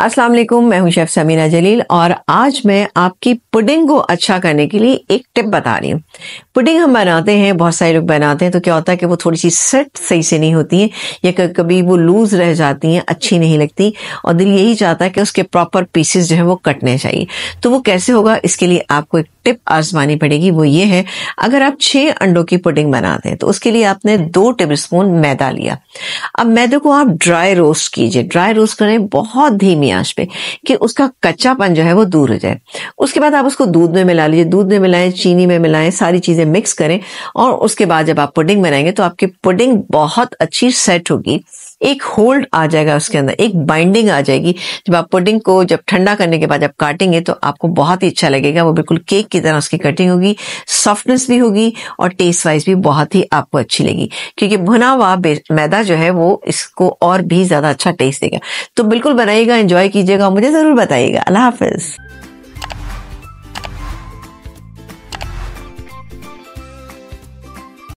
अस्सलाम वालेकुम मैं हूं शेफ समीना जलील और आज मैं आपकी पुडिंग को अच्छा करने के लिए एक टिप बता रही हूँ पुडिंग हम बनाते हैं बहुत सारे लोग बनाते हैं तो क्या होता है कि वो थोड़ी सी सेट सही से नहीं होती है या कभी वो लूज रह जाती हैं अच्छी नहीं लगती और दिल यही चाहता है कि उसके प्रॉपर पीसेस जो है वो कटने चाहिए तो वो कैसे होगा इसके लिए आपको एक टिप आजमानी पड़ेगी वो ये है अगर आप छः अंडों की पुडिंग बना दें तो उसके लिए आपने हम्म। दो टेबल स्पून मैदा लिया अब मैदे को आप ड्राई रोस्ट कीजिए ड्राई रोस्ट करें बहुत धीमी आंच पे कि उसका कच्चापन जो है वो दूर हो जाए उसके बाद आप उसको दूध में मिला लीजिए दूध में मिलाएं चीनी में मिलाएं सारी चीज़ें मिक्स करें और उसके बाद जब आप पुडिंग बनाएंगे तो आपकी पुडिंग बहुत अच्छी सेट होगी एक होल्ड आ जाएगा उसके अंदर एक बाइंडिंग आ जाएगी जब आप पुडिंग को जब ठंडा करने के बाद जब काटेंगे तो आपको बहुत ही अच्छा लगेगा वो बिल्कुल केक की तरह उसकी कटिंग होगी सॉफ्टनेस भी होगी और टेस्ट वाइज भी बहुत ही आपको अच्छी लगी क्योंकि भुना हुआ मैदा जो है वो इसको और भी ज़्यादा अच्छा टेस्ट देगा तो बिल्कुल बनाइएगा इंजॉय कीजिएगा मुझे ज़रूर बताइएगा अल्लाह हाफिज़